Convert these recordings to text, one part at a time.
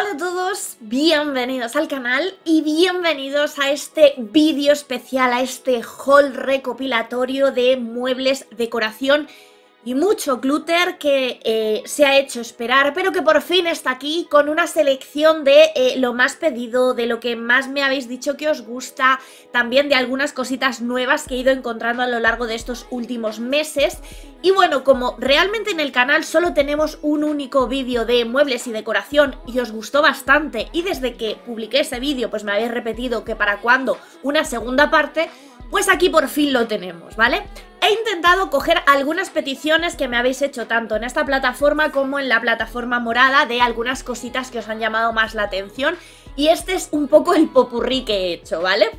Hola a todos, bienvenidos al canal y bienvenidos a este vídeo especial, a este haul recopilatorio de muebles, decoración y mucho clutter que eh, se ha hecho esperar, pero que por fin está aquí con una selección de eh, lo más pedido, de lo que más me habéis dicho que os gusta, también de algunas cositas nuevas que he ido encontrando a lo largo de estos últimos meses. Y bueno, como realmente en el canal solo tenemos un único vídeo de muebles y decoración y os gustó bastante y desde que publiqué ese vídeo pues me habéis repetido que para cuándo una segunda parte, pues aquí por fin lo tenemos, ¿vale? He intentado coger algunas peticiones que me habéis hecho tanto en esta plataforma como en la plataforma morada de algunas cositas que os han llamado más la atención y este es un poco el popurrí que he hecho, ¿vale?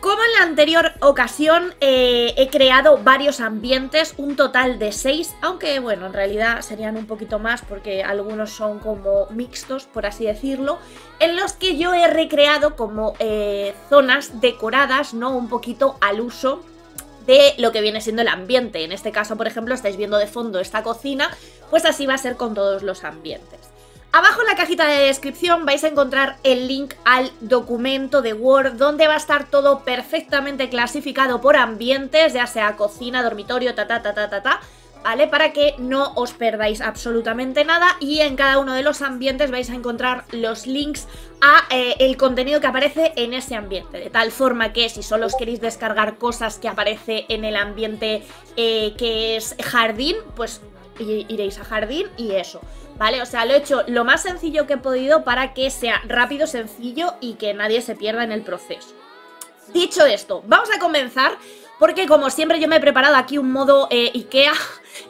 Como en la anterior ocasión, eh, he creado varios ambientes, un total de seis, aunque bueno, en realidad serían un poquito más porque algunos son como mixtos, por así decirlo, en los que yo he recreado como eh, zonas decoradas, ¿no? Un poquito al uso de lo que viene siendo el ambiente. En este caso, por ejemplo, estáis viendo de fondo esta cocina, pues así va a ser con todos los ambientes. Abajo en la cajita de descripción vais a encontrar el link al documento de Word donde va a estar todo perfectamente clasificado por ambientes, ya sea cocina, dormitorio, ta ta ta ta ta ta. ¿vale? Para que no os perdáis absolutamente nada y en cada uno de los ambientes vais a encontrar los links a eh, el contenido que aparece en ese ambiente, de tal forma que si solo os queréis descargar cosas que aparece en el ambiente eh, que es jardín, pues iréis a jardín y eso, ¿vale? O sea, lo he hecho lo más sencillo que he podido para que sea rápido, sencillo y que nadie se pierda en el proceso. Dicho esto, vamos a comenzar porque como siempre yo me he preparado aquí un modo eh, Ikea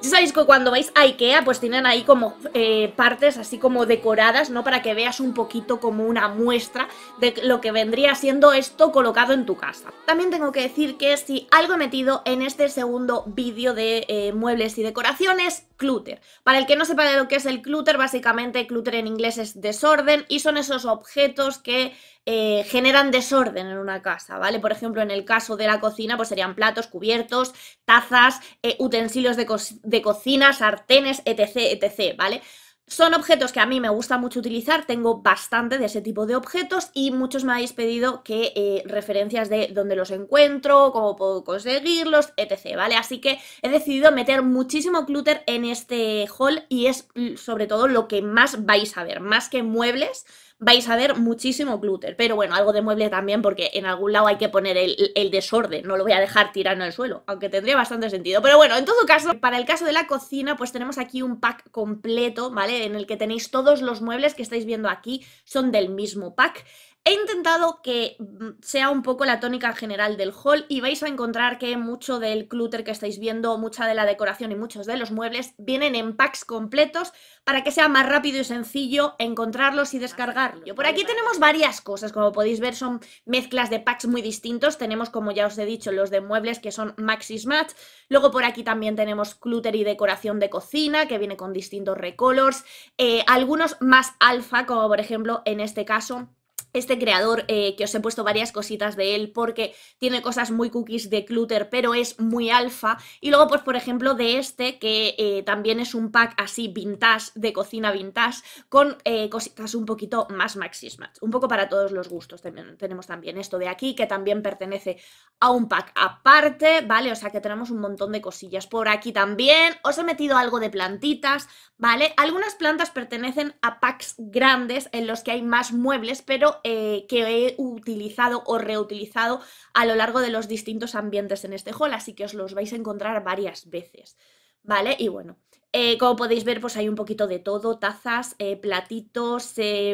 ya sabéis que cuando veis a Ikea, pues tienen ahí como eh, partes así como decoradas, ¿no? Para que veas un poquito como una muestra de lo que vendría siendo esto colocado en tu casa. También tengo que decir que si algo he metido en este segundo vídeo de eh, muebles y decoraciones, clutter. Para el que no sepa de lo que es el clutter, básicamente clutter en inglés es desorden y son esos objetos que eh, generan desorden en una casa, ¿vale? Por ejemplo, en el caso de la cocina, pues serían platos, cubiertos, tazas, eh, utensilios de, de cocina, sartenes, etc., etc., ¿vale? Son objetos que a mí me gusta mucho utilizar, tengo bastante de ese tipo de objetos y muchos me habéis pedido que eh, referencias de dónde los encuentro, cómo puedo conseguirlos, etc. ¿Vale? Así que he decidido meter muchísimo clutter en este haul y es mm, sobre todo lo que más vais a ver, más que muebles, vais a ver muchísimo glúter, pero bueno, algo de mueble también porque en algún lado hay que poner el, desorden, no lo voy a dejar tirando en el suelo, aunque tendría bastante sentido. Pero bueno, en todo caso, para el caso de la cocina, pues tenemos aquí un pack completo, ¿vale? En el que tenéis todos los muebles que estáis viendo aquí, son del mismo pack. He intentado que mm, sea un poco la tónica general del hall y vais a encontrar que mucho del clutter que estáis viendo, mucha de la decoración y muchos de los muebles vienen en packs completos para que sea más rápido y sencillo encontrarlos y descargarlos. Por aquí tenemos varias cosas, como podéis ver son mezclas de packs muy distintos, tenemos como ya os he dicho los de muebles que son Maxis Match, luego por aquí también tenemos clutter y decoración de cocina que viene con distintos recolors, eh, algunos más alfa como por ejemplo en este caso este creador eh, que os he puesto varias cositas de él porque tiene cosas muy cookies de Clutter pero es muy alfa y luego pues por ejemplo de este que eh, también es un pack así vintage de cocina vintage con eh, cositas un poquito más maxis un poco para todos los gustos también, tenemos también esto de aquí que también pertenece a un pack aparte vale o sea que tenemos un montón de cosillas por aquí también os he metido algo de plantitas vale algunas plantas pertenecen a packs grandes en los que hay más muebles pero eh, que he utilizado o reutilizado a lo largo de los distintos ambientes en este hall, así que os los vais a encontrar varias veces. ¿Vale? Y bueno, eh, como podéis ver, pues hay un poquito de todo, tazas, eh, platitos,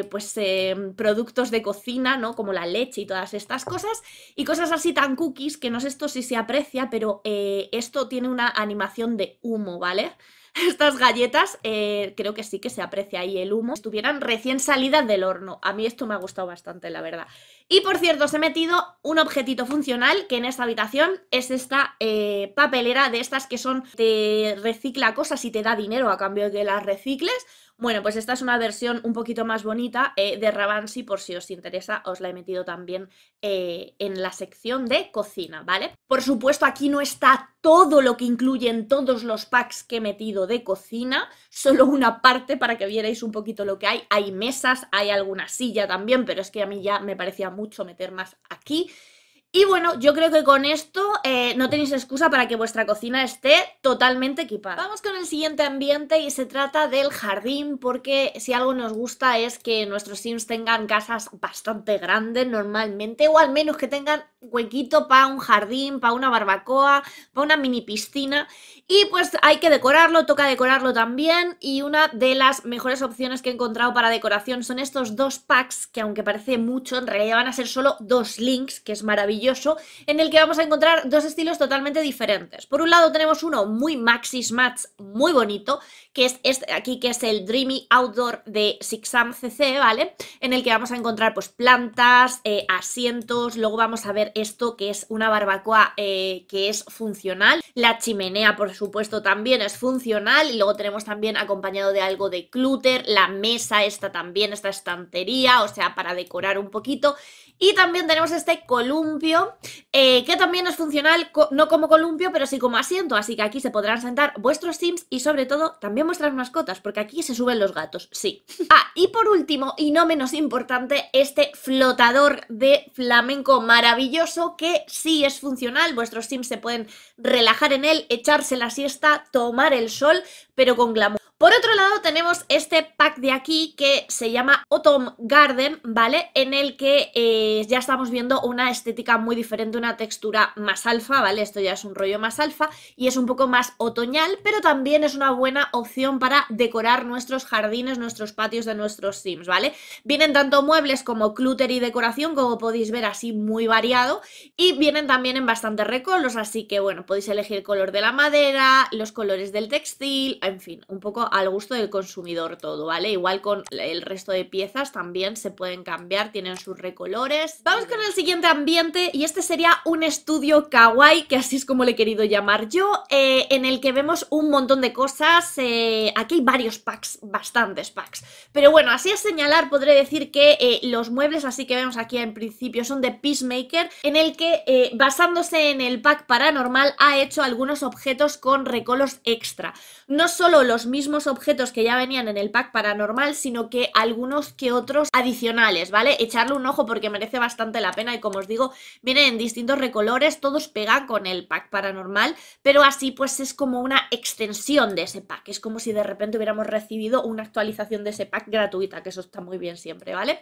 pues productos de cocina, ¿no? Como la leche y todas estas cosas. Y cosas así tan cookies, que no sé esto si se aprecia, pero esto tiene una animación de humo, ¿vale? vale estas galletas, eh, creo que sí que se aprecia ahí el humo, estuvieran recién salidas del horno. A mí esto me ha gustado bastante, la verdad. Y por cierto, os he metido un objetito funcional que en esta habitación es esta eh, papelera de estas que son, te recicla cosas y te da dinero a cambio de que las recicles. Bueno, pues esta es una versión un poquito más bonita eh, de Ravansi, por si os interesa, os la he metido también eh, en la sección de cocina, ¿vale? Por supuesto, aquí no está todo lo que incluyen todos los packs que he metido de cocina, solo una parte para que vierais un poquito lo que hay. Hay mesas, hay alguna silla también, pero es que a mí ya me parecía mucho meter más aquí. Y bueno, yo creo que con esto eh, no tenéis excusa para que vuestra cocina esté totalmente equipada. Vamos con el siguiente ambiente y se trata del jardín, porque si algo nos gusta es que nuestros sims tengan casas bastante grandes normalmente, o al menos que tengan huequito para un jardín, para una barbacoa, para una mini piscina y pues hay que decorarlo, toca decorarlo también y una de las mejores opciones que he encontrado para decoración son estos dos packs que aunque parece mucho, en realidad van a ser solo dos links, que es maravilloso, en el que vamos a encontrar dos estilos totalmente diferentes. Por un lado tenemos uno muy maxi match, muy bonito, que es este aquí que es el Dreamy Outdoor de Sixam CC, ¿vale? En el que vamos a encontrar pues plantas, eh, asientos, luego vamos a ver esto que es una barbacoa eh, que es funcional. La chimenea, por supuesto, también es funcional. Y luego tenemos también acompañado de algo de clúter, la mesa esta también, esta estantería, o sea, para decorar un poquito. Y también tenemos este columpio, eh, que también es funcional, no como columpio, pero sí como asiento. Así que aquí se podrán sentar vuestros sims y sobre todo también vuestras mascotas, porque aquí se suben los gatos, sí. Ah, y por último, y no menos importante, este flotador de flamenco maravilloso que sí es funcional, vuestros sims se pueden relajar en él, echarse la siesta, tomar el sol, pero con glamour. Por otro lado, tenemos este pack de aquí que se llama Autumn Garden, ¿vale? En el que eh, ya estamos viendo una estética muy diferente, una textura más alfa, ¿vale? Esto ya es un rollo más alfa y es un poco más otoñal, pero también es una buena opción para decorar nuestros jardines, nuestros patios de nuestros sims, ¿vale? Vienen tanto muebles como clúter y decoración, como podéis ver así muy variado, y vienen también en bastantes recolos, así que bueno, podéis elegir el color de la madera, los colores del textil, en fin, un poco al gusto del consumidor todo, ¿vale? Igual con el resto de piezas también se pueden cambiar, tienen sus recolores. Vamos con el siguiente ambiente y este sería un estudio kawaii, que así es como le he querido llamar yo, eh, en el que vemos un montón de cosas. Eh, aquí hay varios packs, bastantes packs. Pero bueno, así a señalar podré decir que eh, los muebles así que vemos aquí en principio son de Peacemaker, en el que basándose en el pack paranormal ha hecho algunos objetos con recolos extra. No solo los mismos objetos que ya venían en el pack paranormal, sino que algunos que otros adicionales, ¿vale? Echarle un ojo porque merece bastante la pena y como os digo, vienen en distintos recolores, todos pegan con el pack paranormal, pero así pues es como una extensión de ese pack, es como si de repente hubiéramos recibido una actualización de ese pack gratuita, que eso está muy bien siempre, ¿vale?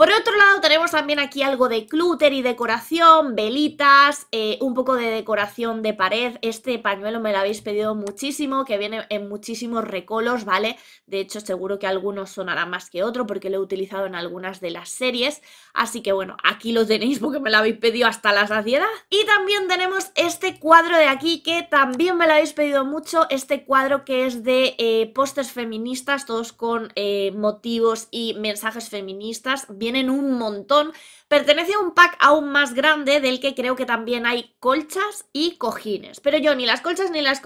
Por otro lado, tenemos también aquí algo de clúter y decoración, velitas, eh, un poco de decoración de pared. Este pañuelo me lo habéis pedido muchísimo, que viene en muchísimos recolos, ¿vale? De hecho, seguro que algunos sonarán más que otro porque lo he utilizado en algunas de las series. Así que bueno, aquí lo tenéis porque me lo habéis pedido hasta la saciedad. Y también tenemos este cuadro de aquí que también me lo habéis pedido mucho. Este cuadro que es de eh, feministas, todos con eh, motivos y mensajes feministas tienen un montón, pertenece a un pack aún más grande del que creo que también hay colchas y cojines. Pero yo ni las colchas ni, los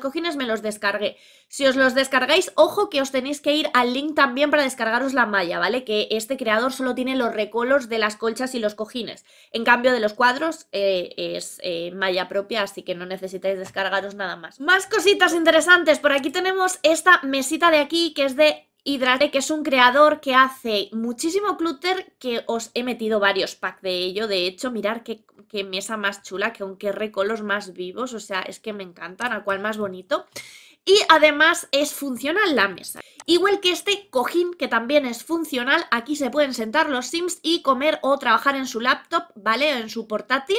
cojines me los descargué. Si os los descargáis, ojo que os tenéis que ir al link también para descargaros la malla, ¿vale? Que este creador solo tiene los recolos de las colchas y los cojines. En cambio de los cuadros eh, es eh, malla propia, así que no necesitáis descargaros nada más. Más cositas interesantes, por aquí tenemos esta mesita de aquí que es de Hydrate, que es un creador que hace muchísimo clutter, que os he metido varios packs de ello. De hecho, mirar qué, mesa más chula, que aunque recolos más vivos, o sea, es que me encantan, a cual más bonito. Y además es funcional la mesa. Igual que este cojín, que también es funcional, aquí se pueden sentar los Sims y comer o trabajar en su laptop, ¿vale? O en su portátil.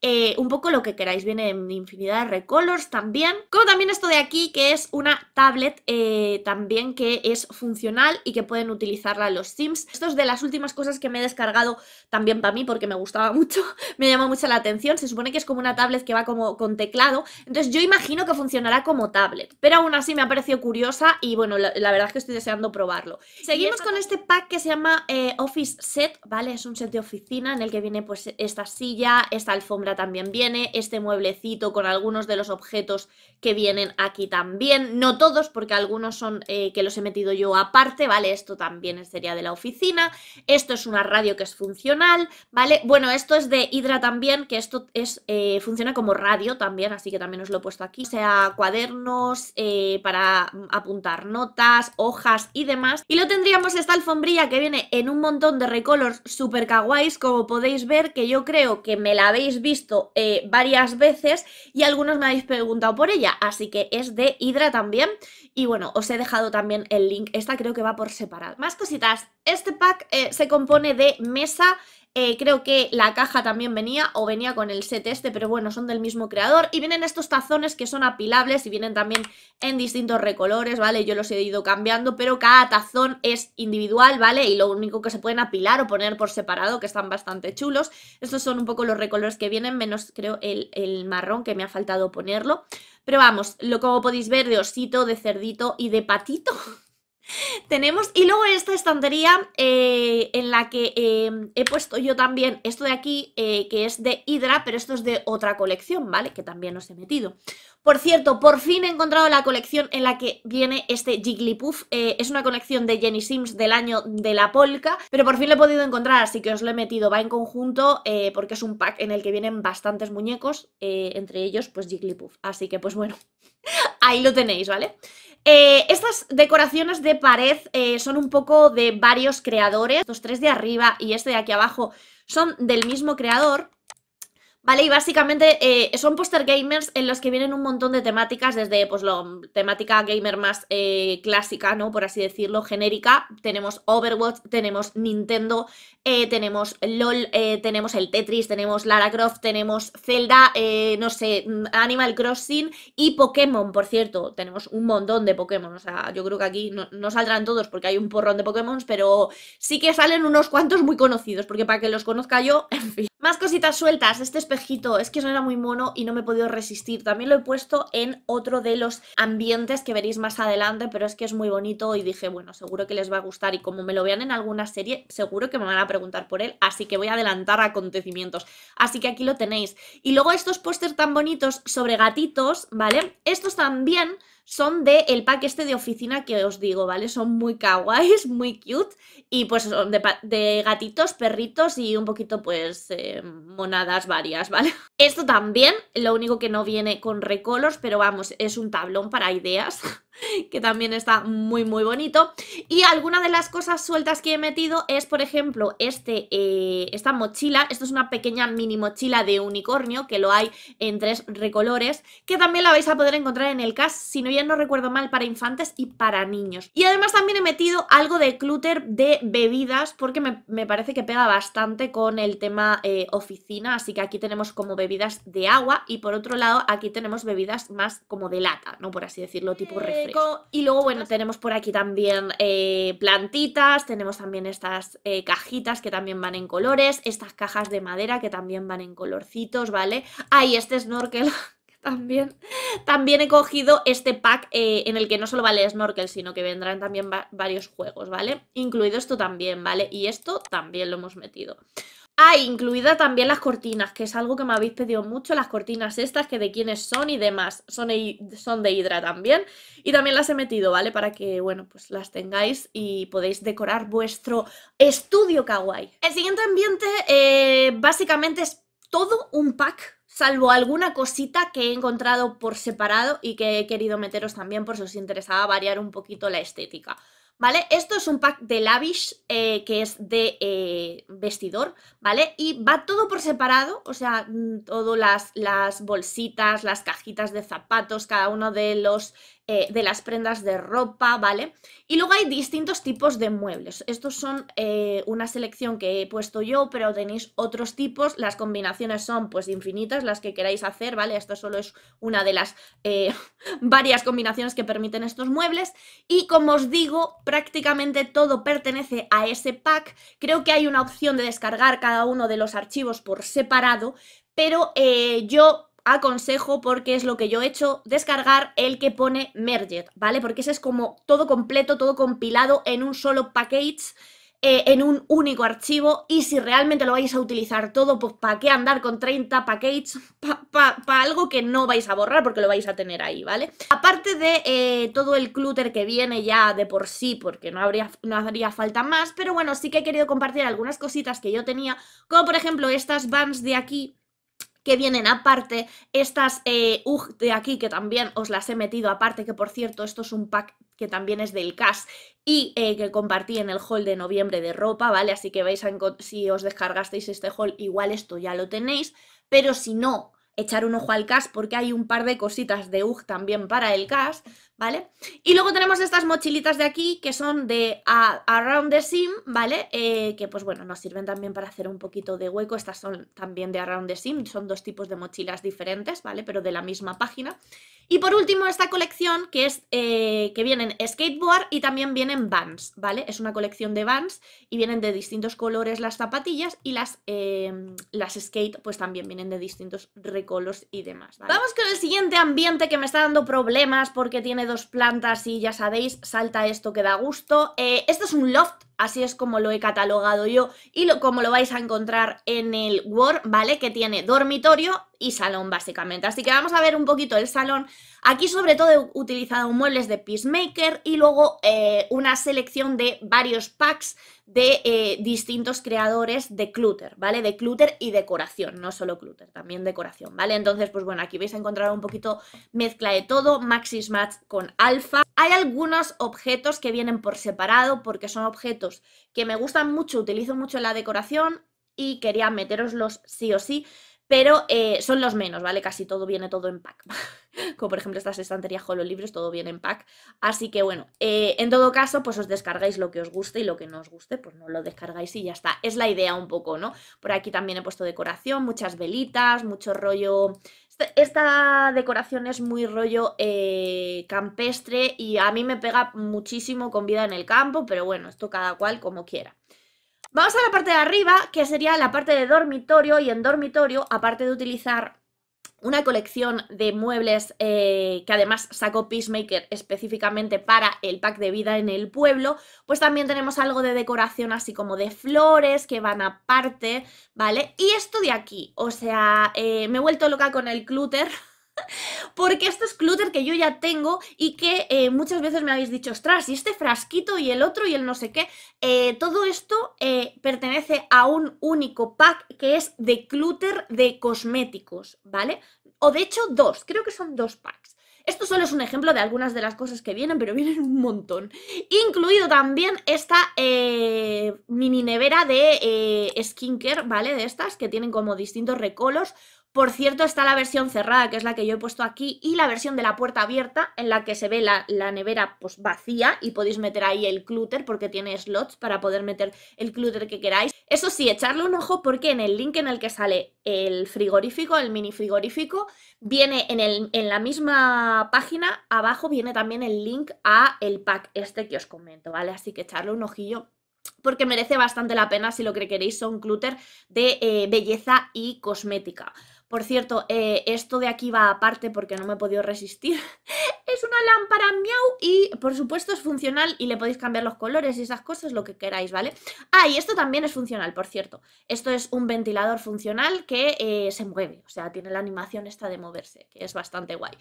Eh, un poco lo que queráis, viene en infinidad de recolors también. Como también esto de aquí, que es una tablet eh, también que es funcional y que pueden utilizarla los Sims. Esto es de las últimas cosas que me he descargado también para mí porque me gustaba mucho, me llamó mucho la atención. Se supone que es como una tablet que va como con teclado, entonces yo imagino que funcionará como tablet, pero aún así me ha parecido curiosa y bueno, la, verdad es que estoy deseando probarlo. Seguimos con este pack que se llama eh, Office Set, ¿vale? Es un set de oficina en el que viene pues esta silla, esta alfombra también viene, este mueblecito con algunos de los objetos que vienen aquí también, no todos porque algunos son eh, que los he metido yo aparte, ¿vale? Esto también sería de la oficina, esto es una radio que es funcional, ¿vale? Bueno, esto es de Hydra también, que esto es, eh, funciona como radio también, así que también os lo he puesto aquí, o sea cuadernos eh, para apuntar notas, hojas y demás. Y lo tendríamos esta alfombrilla que viene en un montón de recolors super kawaiis, como podéis ver, que yo creo que me la habéis visto eh, varias veces y algunos me habéis preguntado por ella, así que es de Hydra también. Y bueno, os he dejado también el link, esta creo que va por separado. Más cositas, este pack eh, se compone de mesa, eh, creo que la caja también venía o venía con el set este, pero bueno, son del mismo creador. Y vienen estos tazones que son apilables y vienen también en distintos recolores, ¿vale? Yo los he ido cambiando, pero cada tazón es individual, ¿vale? Y lo único que se pueden apilar o poner por separado, que están bastante chulos. Estos son un poco los recolores que vienen, menos creo el, el marrón que me ha faltado ponerlo. Pero vamos, lo como podéis ver de osito, de cerdito y de patito tenemos. Y luego esta estantería eh, en la que em, he puesto yo también esto de aquí, eh, que es de Hydra, pero esto es de otra colección, ¿vale? Que también os he metido. Por cierto, por fin he encontrado la colección en la que viene este Jigglypuff. Eh, es una colección de Jenny Sims del año de la polka, pero por fin lo he podido encontrar, así que os lo he metido. Va en conjunto porque es un pack en el que vienen bastantes muñecos, entre ellos pues Jigglypuff. Así que pues bueno, ahí lo tenéis, ¿vale? Eh, estas decoraciones de pared eh, son un poco de varios creadores. Los tres de arriba y este de aquí abajo son del mismo creador. ¿Vale? Y básicamente eh, son poster gamers en los que vienen un montón de temáticas, desde pues la temática gamer más eh, clásica, ¿no? Por así decirlo, genérica. Tenemos Overwatch, tenemos Nintendo, eh, tenemos LOL, tenemos el Tetris, tenemos Lara Croft, tenemos Zelda, no sé, mm, Animal Crossing y Pokémon, por cierto. Tenemos un montón de Pokémon. O sea, yo creo que aquí no, saldrán todos porque hay un porrón de Pokémon, pero sí que salen unos cuantos muy conocidos, porque para que los conozca yo, en fin. Más cositas sueltas, este es que eso era muy mono y no me he podido resistir. También lo he puesto en otro de los ambientes que veréis más adelante, pero es que es muy bonito y dije, bueno, seguro que les va a gustar y como me lo vean en alguna serie, seguro que me van a preguntar por él, así que voy a adelantar acontecimientos. Así que aquí lo tenéis. Y luego estos pósters tan bonitos sobre gatitos, ¿vale? Estos también son del el pack este de oficina que os digo, ¿vale? Son muy kawaiis, muy cute y pues son de, gatitos, perritos y un poquito pues eh, monadas varias, ¿vale? Esto también, lo único que no viene con recolos, pero vamos, es un tablón para ideas. que también está muy muy bonito y alguna de las cosas sueltas que he metido es por ejemplo este, eh, esta mochila, esto es una pequeña mini mochila de unicornio que lo hay en tres recolores que también la vais a poder encontrar en el CAS si no ya no recuerdo mal para infantes y para niños y además también he metido algo de clutter de bebidas porque me, parece que pega bastante con el tema eh, oficina así que aquí tenemos como bebidas de agua y por otro lado aquí tenemos bebidas más como de lata, ¿no? por así decirlo, tipo refresco y luego, bueno, tenemos por aquí también eh, plantitas, tenemos también estas eh, cajitas que también van en colores, estas cajas de madera que también van en colorcitos, ¿vale? Ay, este snorkel También, también he cogido este pack eh, en el que no solo vale snorkel, sino que vendrán también varios juegos, ¿vale? Incluido esto también, ¿vale? Y esto también lo hemos metido. Ah, incluida también las cortinas, que es algo que me habéis pedido mucho, las cortinas estas, que de quiénes son y demás. Son, son de Hydra también. Y también las he metido, ¿vale? Para que, bueno, pues las tengáis y podéis decorar vuestro estudio kawaii. El siguiente ambiente eh, básicamente es todo un pack salvo alguna cosita que he encontrado por separado y que he querido meteros también por si os interesaba variar un poquito la estética. ¿Vale? Esto es un pack de lavish eh, que es de eh, vestidor, ¿vale? Y va todo por separado, o sea, mm, todas las, las bolsitas, las cajitas de zapatos, cada uno de los eh, de las prendas de ropa, ¿vale? Y luego hay distintos tipos de muebles. Estos son eh, una selección que he puesto yo, pero tenéis otros tipos. Las combinaciones son pues infinitas, las que queráis hacer, ¿vale? Esto solo es una de las eh, varias combinaciones que permiten estos muebles. Y como os digo, prácticamente todo pertenece a ese pack. Creo que hay una opción de descargar cada uno de los archivos por separado, pero yo aconsejo, porque es lo que yo he hecho, descargar el que pone Merged, ¿vale? Porque ese es como todo completo, todo compilado en un solo package, eh, en un único archivo. Y si realmente lo vais a utilizar todo, pues ¿para qué andar con 30 packages? Para algo que no vais a borrar porque lo vais a tener ahí, ¿vale? Aparte de eh, todo el clutter que viene ya de por sí, porque no, habría, no haría falta más, pero bueno, sí que he querido compartir algunas cositas que yo tenía, como por ejemplo estas bands de aquí, que vienen aparte, estas eh, UG de aquí que también os las he metido aparte, que por cierto esto es un pack que también es del CAS y eh, que compartí en el haul de noviembre de ropa, ¿vale? Así que vais a, si os descargasteis este haul, igual esto ya lo tenéis, pero si no, echar un ojo al CAS porque hay un par de cositas de UG también para el CAS, ¿vale? Y luego tenemos estas mochilitas de aquí que son de Around the Sim, ¿vale? Eh, que pues bueno, nos sirven también para hacer un poquito de hueco. Estas son también de Around the Sim, son dos tipos de mochilas diferentes, ¿vale? Pero de la misma página. Y por último, esta colección que es eh, que vienen skateboard y también vienen vans, ¿vale? Es una colección de vans y vienen de distintos colores las zapatillas y las, eh, las skate pues también vienen de distintos recolos y demás, Vamos con el siguiente ambiente que me está dando problemas porque tiene dos plantas y ya sabéis, salta esto que da gusto. Eh, esto es un loft Así es como lo he catalogado yo y lo, como lo vais a encontrar en el Word, ¿vale? Que tiene dormitorio y salón básicamente. Así que vamos a ver un poquito el salón. Aquí sobre todo he utilizado muebles de Peacemaker y luego eh, una selección de varios packs de eh, distintos creadores de clutter, ¿vale? De clutter y decoración, no solo clutter, también decoración, ¿vale? Entonces, pues bueno, aquí vais a encontrar un poquito mezcla de todo, Maxis Match con Alfa. Hay algunos objetos que vienen por separado porque son objetos que me gustan mucho, utilizo mucho la decoración y quería los sí o sí, pero eh, son los menos, ¿vale? Casi todo viene todo en pack. Como por ejemplo estas estanterías con los libros, todo viene en pack. Así que bueno, eh, en todo caso, pues os descargáis lo que os guste y lo que no os guste, pues no lo descargáis y ya está. Es la idea un poco, ¿no? Por aquí también he puesto decoración, muchas velitas, mucho rollo este, esta decoración es muy rollo eh, campestre y a mí me pega muchísimo con vida en el campo, pero bueno, esto cada cual como quiera. Vamos a la parte de arriba, que sería la parte de dormitorio, y en dormitorio, aparte de utilizar una colección de muebles eh, que además sacó Peacemaker específicamente para el pack de vida en el pueblo, pues también tenemos algo de decoración así como de flores que van aparte, ¿vale? Y esto de aquí, o sea, eh, me he vuelto loca con el clutter porque esto es clutter que yo ya tengo y que eh, muchas veces me habéis dicho, ostras, y este frasquito y el otro y el no sé qué, eh, todo esto eh, pertenece a un único pack que es de clutter de cosméticos, ¿vale? O de hecho dos, creo que son dos packs. Esto solo es un ejemplo de algunas de las cosas que vienen, pero vienen un montón. Incluido también esta mini nevera de skincare, ¿vale? De estas que tienen como distintos recolos por cierto, está la versión cerrada, que es la que yo he puesto aquí, y la versión de la puerta abierta, en la que se ve la, la nevera pues, vacía y podéis meter ahí el clúter, porque tiene slots para poder meter el clúter que queráis. Eso sí, echarle un ojo porque en el link en el que sale el frigorífico, el mini frigorífico, viene en, el, en la misma página, abajo viene también el link a el pack este que os comento, ¿vale? Así que echarle un ojillo porque merece bastante la pena si lo que queréis son clúter de eh, belleza y cosmética. Por cierto, eh, esto de aquí va aparte porque no me he podido resistir. es una lámpara miau y por supuesto es funcional y le podéis cambiar los colores y esas cosas, lo que queráis, ¿vale? Ah, y esto también es funcional, por cierto. Esto es un ventilador funcional que eh, se mueve, o sea, tiene la animación esta de moverse, que es bastante guay.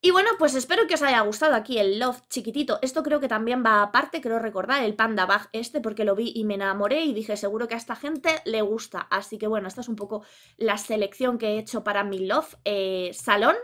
Y bueno, pues espero que os haya gustado aquí el Love chiquitito. Esto creo que también va aparte, creo recordar, el Panda Bag este, porque lo vi y me enamoré y dije, seguro que a esta gente le gusta. Así que bueno, esta es un poco la selección que he hecho para mi Love eh, Salón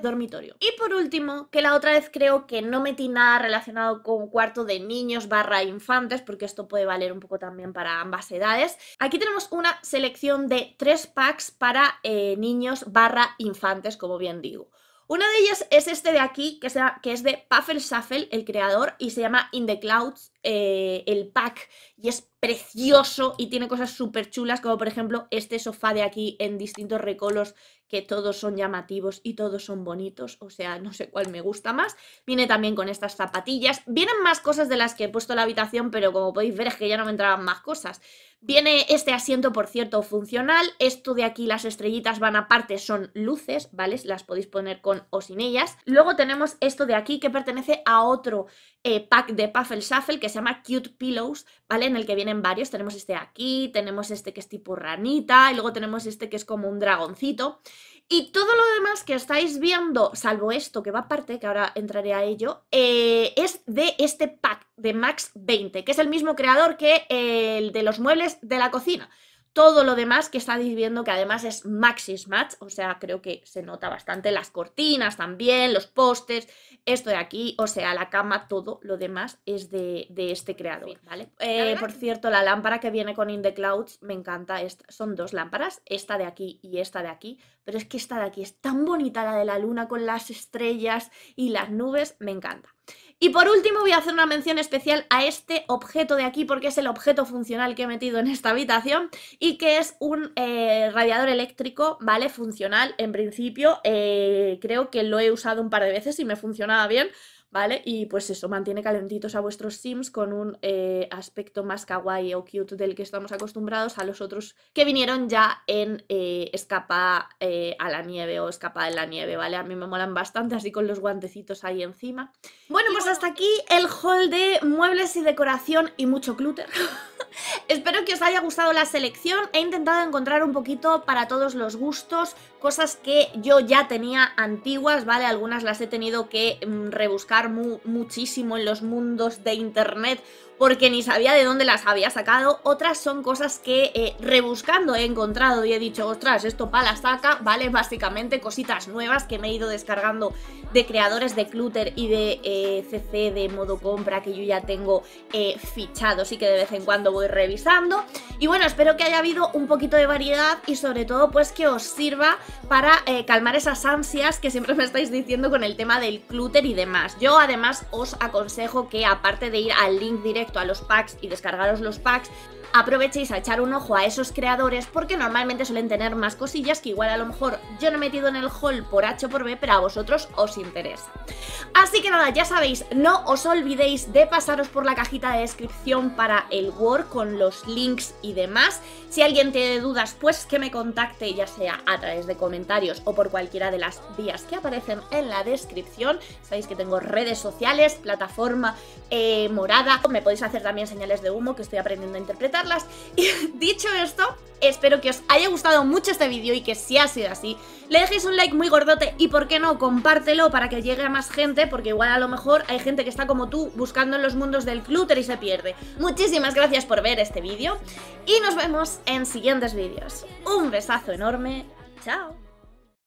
dormitorio. Y por último, que la otra vez creo que no metí nada relacionado con cuarto de niños barra infantes, porque esto puede valer un poco también para ambas edades. Aquí tenemos una selección de tres packs para eh, niños barra infantes, como bien digo. Una de ellas es este de aquí, que, que es de Pafel Shuffle, el creador, y se llama In the Clouds eh, el pack y es precioso y tiene cosas súper chulas, como por ejemplo este sofá de aquí en distintos recolos que todos son llamativos y todos son bonitos, o sea, no sé cuál me gusta más. Viene también con estas zapatillas, vienen más cosas de las que he puesto la habitación, pero como podéis ver es que ya no me entraban más cosas. Viene este asiento, por cierto, funcional, esto de aquí, las estrellitas van aparte, son luces, ¿vale? Las podéis poner con o sin ellas. Luego tenemos esto de aquí que pertenece a otro eh, pack de Puffle Shuffle, que se llama Cute Pillows, ¿vale? En el que vienen varios. Tenemos este aquí, tenemos este que es tipo ranita, y luego tenemos este que es como un dragoncito. Y todo lo demás que estáis viendo, salvo esto que va aparte, que ahora entraré a ello, eh, es de este pack de Max 20, que es el mismo creador que el de los muebles de la cocina todo lo demás que estáis viendo, que además es Maxis Match, o sea, creo que se nota bastante las cortinas también, los postes, esto de aquí, o sea, la cama, todo lo demás es de, de este creador, ¿vale? Eh, por cierto, la lámpara que viene con In the Clouds me encanta, son dos lámparas, esta de aquí y esta de aquí, pero es que esta de aquí es tan bonita, la de la luna con las estrellas y las nubes, me encanta. Y por último voy a hacer una mención especial a este objeto de aquí porque es el objeto funcional que he metido en esta habitación y que es un eh, radiador eléctrico, ¿vale? Funcional en principio, eh, creo que lo he usado un par de veces y me funcionaba bien. ¿vale? Y pues eso, mantiene calentitos a vuestros Sims con un eh, aspecto más kawaii o cute del que estamos acostumbrados a los otros que vinieron ya en eh, escapa eh, a la nieve o escapa en la nieve, ¿vale? A mí me molan bastante, así con los guantecitos ahí encima. Bueno, pues hasta aquí el haul de muebles y decoración y mucho clúter Espero que os haya gustado la selección, he intentado encontrar un poquito para todos los gustos, cosas que yo ya tenía antiguas, ¿vale? Algunas las he tenido que mm, rebuscar muchísimo en los mundos de internet porque ni sabía de dónde las había sacado. Otras son cosas que eh, rebuscando he encontrado y he dicho, ostras, esto para la saca, ¿vale? Básicamente cositas nuevas que me he ido descargando de creadores de Clutter y de CC eh, de modo compra que yo ya tengo fichado eh, fichados y que de vez en cuando voy revisando. Y bueno, espero que haya habido un poquito de variedad y sobre todo pues que os sirva para eh, calmar esas ansias que siempre me estáis diciendo con el tema del clúter y demás. Yo además os aconsejo que aparte de ir al link directo a los packs y descargaros los packs, aprovechéis a echar un ojo a esos creadores porque normalmente suelen tener más cosillas que igual a lo mejor yo no he metido en el haul por H o por B, pero a vosotros os interesa. Así que nada, ya sabéis, no os olvidéis de pasaros por la cajita de descripción para el Word con los links y demás. Si alguien tiene dudas, pues que me contacte ya sea a través de comentarios o por cualquiera de las vías que aparecen en la descripción. Sabéis que tengo redes sociales, plataforma eh, morada, me podéis hacer también señales de humo que estoy aprendiendo a interpretar Y dicho esto, espero que os haya gustado mucho este vídeo y que si ha sido así, le dejéis un like muy gordote y por qué no, compártelo para que llegue a más gente, porque igual a lo mejor hay gente que está como tú buscando en los mundos del clúter y se pierde. Muchísimas gracias por ver este vídeo y nos vemos en siguientes vídeos. Un besazo enorme, chao.